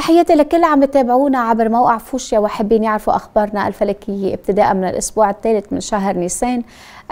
تحياتي لكل عم يتابعونا عبر موقع فوشيا وحابين يعرفوا اخبارنا الفلكيه ابتداء من الاسبوع الثالث من شهر نيسان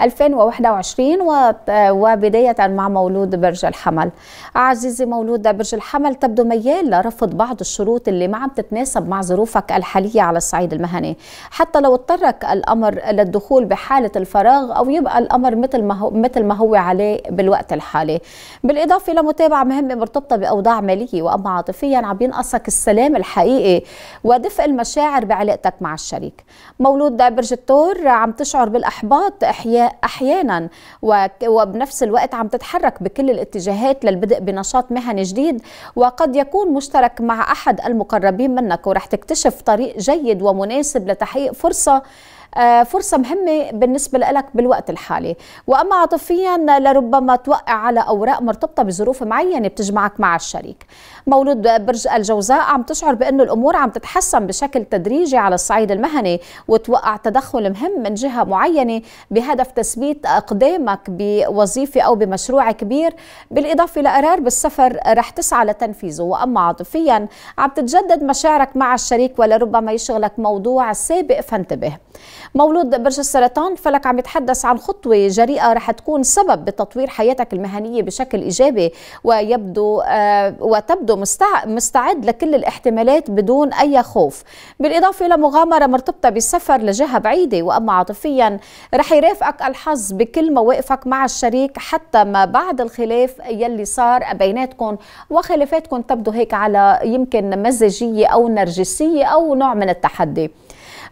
2021 وبداية مع مولود برج الحمل عزيزي مولود برج الحمل تبدو ميال لرفض بعض الشروط اللي ما عم تتناسب مع ظروفك الحالية على الصعيد المهني حتى لو اضطرك الأمر للدخول بحالة الفراغ أو يبقى الأمر مثل ما هو, مثل ما هو عليه بالوقت الحالي بالإضافة لمتابعة مهمة مرتبطة بأوضاع مالية وأما عاطفيا عم ينقصك السلام الحقيقي ودفء المشاعر بعلاقتك مع الشريك مولود برج التور عم تشعر بالأحباط أحيانا أحيانا وبنفس الوقت عم تتحرك بكل الاتجاهات للبدء بنشاط مهني جديد وقد يكون مشترك مع أحد المقربين منك ورح تكتشف طريق جيد ومناسب لتحقيق فرصة آه، فرصة مهمة بالنسبة لك بالوقت الحالي وأما عاطفيا لربما توقع على أوراق مرتبطة بظروف معينة بتجمعك مع الشريك مولود برج الجوزاء عم تشعر بأنه الأمور عم تتحسن بشكل تدريجي على الصعيد المهني وتوقع تدخل مهم من جهة معينة بهدف تثبيت أقدامك بوظيفة أو بمشروع كبير بالإضافة لقرار بالسفر رح تسعى لتنفيذه وأما عاطفيا عم تتجدد مشاعرك مع الشريك ولربما يشغلك موضوع سابق فانتبه مولود برج السرطان فلك عم يتحدث عن خطوة جريئة رح تكون سبب بتطوير حياتك المهنية بشكل إيجابي ويبدو آه، وتبدو مستعد لكل الاحتمالات بدون أي خوف بالإضافة إلى مغامرة مرتبطة بالسفر لجهة بعيدة وأما عاطفيا رح يرافقك الحظ بكل مواقفك مع الشريك حتى ما بعد الخلاف يلي صار بيناتكم وخلافاتكم تبدو هيك على يمكن مزاجية أو نرجسية أو نوع من التحدي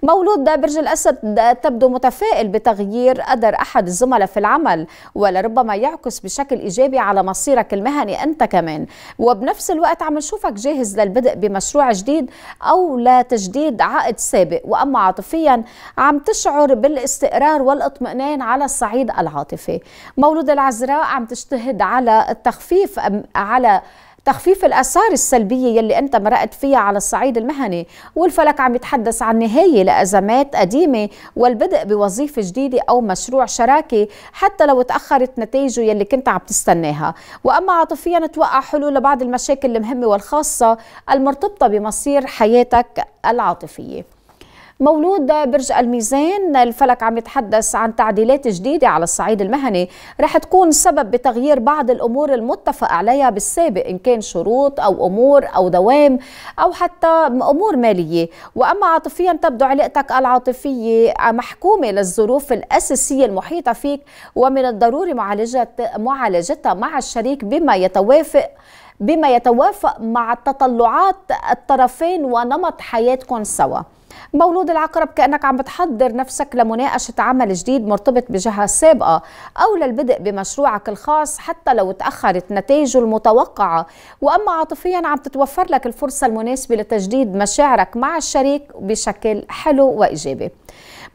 مولود برج الأسد تبدو متفائل بتغيير قدر أحد الزملاء في العمل ولربما يعكس بشكل إيجابي على مصيرك المهني أنت كمان وبنفس الوقت عم نشوفك جاهز للبدء بمشروع جديد أو لتجديد عقد سابق وأما عاطفيا عم تشعر بالاستقرار والاطمئنان على الصعيد العاطفي مولود العذراء عم تجتهد على التخفيف على تخفيف الآثار السلبية يلي أنت مرقت فيها على الصعيد المهني والفلك عم يتحدث عن نهاية لأزمات قديمة والبدء بوظيفة جديدة أو مشروع شراكة حتى لو تأخرت نتائجه يلي كنت عم تستناها وأما عاطفيا توقع حلول لبعض المشاكل المهمة والخاصة المرتبطة بمصير حياتك العاطفية مولود برج الميزان الفلك عم يتحدث عن تعديلات جديدة على الصعيد المهني رح تكون سبب بتغيير بعض الأمور المتفق عليها بالسابق إن كان شروط أو أمور أو دوام أو حتى أمور مالية وأما عاطفيا تبدو علاقتك العاطفية محكومة للظروف الأساسية المحيطة فيك ومن الضروري معالجة معالجتها مع الشريك بما يتوافق بما يتوافق مع تطلعات الطرفين ونمط حياتكم سوا مولود العقرب كأنك عم بتحضر نفسك لمناقشة عمل جديد مرتبط بجهة سابقة أو للبدء بمشروعك الخاص حتى لو تأخرت نتائجه المتوقعة وأما عاطفيا عم تتوفر لك الفرصة المناسبة لتجديد مشاعرك مع الشريك بشكل حلو وإيجابي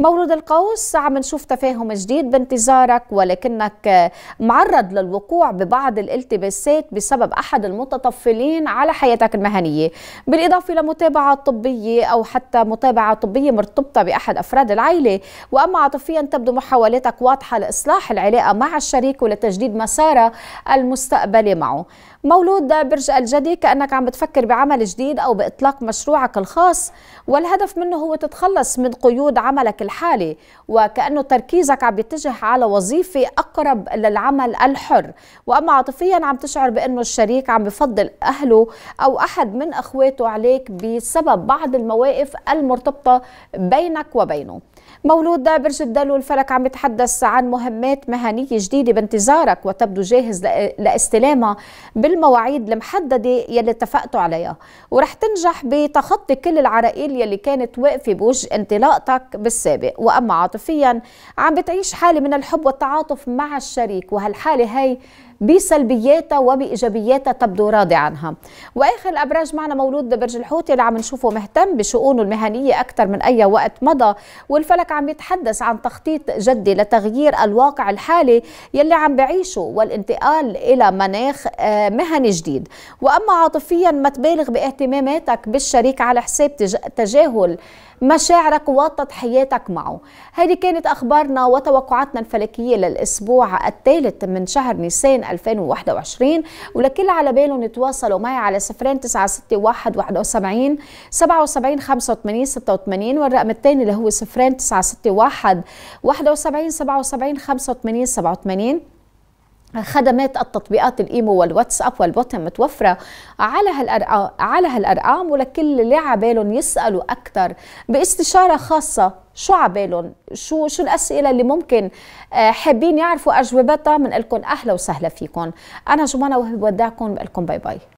مولود القوس عم نشوف تفاهم جديد بانتظارك ولكنك معرض للوقوع ببعض الالتباسات بسبب أحد المتطفلين على حياتك المهنية بالإضافة لمتابعة طبية أو حتى متابعة طبية مرتبطة بأحد أفراد العائلة وأما عاطفيا تبدو محاولاتك واضحة لإصلاح العلاقة مع الشريك ولتجديد مساره المستقبلي معه مولود برج الجدي كأنك عم بتفكر بعمل جديد أو بإطلاق مشروعك الخاص والهدف منه هو تتخلص من قيود عملك الحالي الحالي وكأنه تركيزك عم بيتجه على وظيفة أقرب للعمل الحر وأما عاطفيا عم تشعر بأنه الشريك عم بفضل أهله أو أحد من أخواته عليك بسبب بعض المواقف المرتبطة بينك وبينه مولود برج الدلو الفلك عم يتحدث عن مهمات مهنية جديدة بانتظارك وتبدو جاهز لاستلامها بالمواعيد المحددة يلي اتفقتوا عليها ورح تنجح بتخطي كل العرائيل يلي كانت واقفة بوجه انطلاقتك بالسابق السابق وأما عاطفيا عم بتعيش حالة من الحب والتعاطف مع الشريك وهالحالة هي بسلبياتها وبإيجابياتها تبدو راضي عنها وآخر الأبراج معنا مولود برج الحوت اللي عم نشوفه مهتم بشؤونه المهنية أكثر من أي وقت مضى والفلك عم يتحدث عن تخطيط جدي لتغيير الواقع الحالي يلي عم بعيشه والانتقال إلى مناخ آه، مهني جديد وأما عاطفيا ما تبالغ باهتماماتك بالشريك على حساب تجاهل مشاعرك وتضحياتك الحراك معه هذه كانت أخبارنا وتوقعاتنا الفلكية للأسبوع الثالث من شهر نيسان 2021 ولكل على بالهم يتواصلوا معي على سفرين تسعة ستة واحد واحد وسبعين سبعة وسبعين خمسة وثمانين ستة وثمانين والرقم الثاني اللي هو سفرين تسعة ستة واحد واحد وسبعين سبعة وسبعين خمسة وثمانين سبعة وثمانين خدمات التطبيقات الايمو والواتساب والبوتم متوفره على هالارقام على هالارقام ولكل اللي عبالهم يسالوا اكثر باستشاره خاصه شو عبالهم شو شو الاسئله اللي ممكن آه، حابين يعرفوا اجوبتها بنقول لكم اهلا وسهلا فيكم انا جمانه وبودعكم بقول لكم باي باي